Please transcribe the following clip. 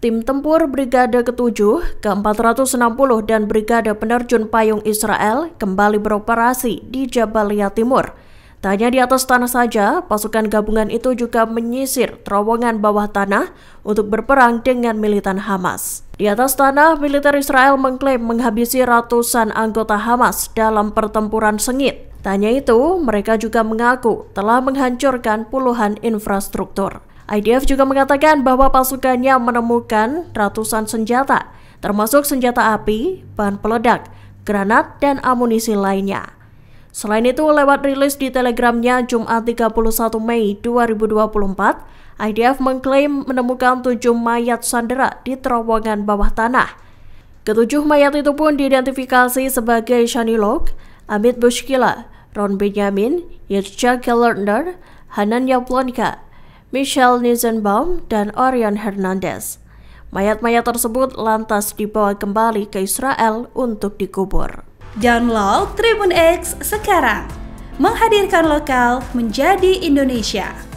Tim tempur Brigade ke-7, ke-460 dan Brigade Penerjun Payung Israel kembali beroperasi di Jabalia Timur. Tanya di atas tanah saja, pasukan gabungan itu juga menyisir terowongan bawah tanah untuk berperang dengan militan Hamas. Di atas tanah, militer Israel mengklaim menghabisi ratusan anggota Hamas dalam pertempuran sengit. Tanya itu, mereka juga mengaku telah menghancurkan puluhan infrastruktur. IDF juga mengatakan bahwa pasukannya menemukan ratusan senjata, termasuk senjata api, bahan peledak, granat, dan amunisi lainnya. Selain itu, lewat rilis di telegramnya Jumat 31 Mei 2024, IDF mengklaim menemukan tujuh mayat sandera di terowongan bawah tanah. Ketujuh mayat itu pun diidentifikasi sebagai Shani Lok, Amit Bushkila, Ron Benjamin, Yitzhak Gellertner, Hanan Yablonka, Michelle Nissenbaum dan Orion Hernandez. Mayat-mayat tersebut lantas dibawa kembali ke Israel untuk dikubur. Download Tribun X sekarang, menghadirkan lokal menjadi Indonesia.